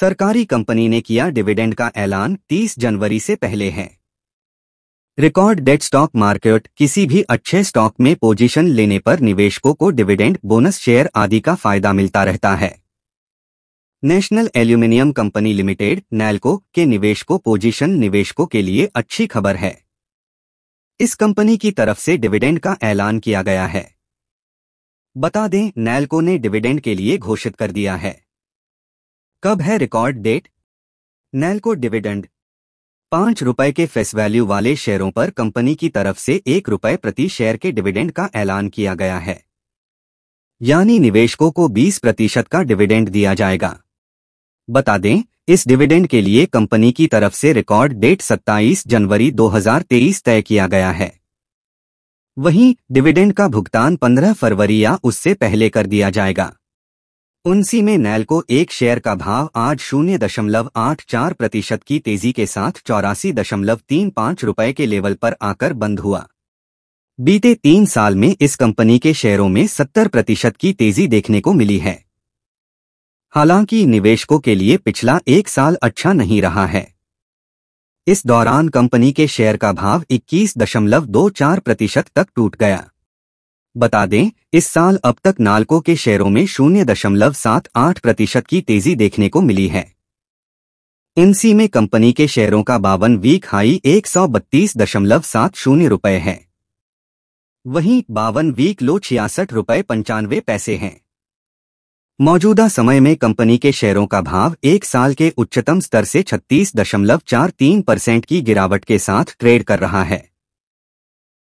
सरकारी कंपनी ने किया डिविडेंड का ऐलान 30 जनवरी से पहले है रिकॉर्ड डेट स्टॉक मार्केट किसी भी अच्छे स्टॉक में पोजीशन लेने पर निवेशकों को डिविडेंड बोनस शेयर आदि का फायदा मिलता रहता है national aluminium company limited NALCO के निवेशकों पोजीशन निवेशकों के लिए अच्छी खबर है इस कंपनी की तरफ से डिविडेंड का ऐलान किया गया है बता दें नैलको ने डिविडेंड के लिए घोषित कर दिया है कब है रिकॉर्ड डेट नैलको डिविडेंड पांच रुपए के फेस वैल्यू वाले शेयरों पर कंपनी की तरफ से एक रुपए प्रति शेयर के डिविडेंड का ऐलान किया गया है यानी निवेशकों को 20 प्रतिशत का डिविडेंड दिया जाएगा बता दें इस डिविडेंड के लिए कंपनी की तरफ से रिकॉर्ड डेट 27 जनवरी 2023 तय किया गया है वहीं डिविडेंड का भुगतान 15 फरवरी या उससे पहले कर दिया जाएगा उनसी में नैल को एक शेयर का भाव आज शून्य दशमलव आठ चार प्रतिशत की तेजी के साथ चौरासी दशमलव तीन पाँच रुपये के लेवल पर आकर बंद हुआ बीते तीन साल में इस कंपनी के शेयरों में सत्तर प्रतिशत की तेजी देखने को मिली है हालांकि निवेशकों के लिए पिछला एक साल अच्छा नहीं रहा है इस दौरान कंपनी के शेयर का भाव चार प्रतिशत तक टूट गया बता दें इस साल अब तक नालको के शेयरों में शून्य दशमलव सात आठ प्रतिशत की तेजी देखने को मिली है एमसी में कंपनी के शेयरों का बावन वीक हाई एक सौ बत्तीस दशमलव सात शून्य रुपये है वहीं बावन वीक लो छियासठ रुपये पंचानवे पैसे हैं मौजूदा समय में कंपनी के शेयरों का भाव एक साल के उच्चतम स्तर से तीन परसेंट की गिरावट के साथ ट्रेड कर रहा है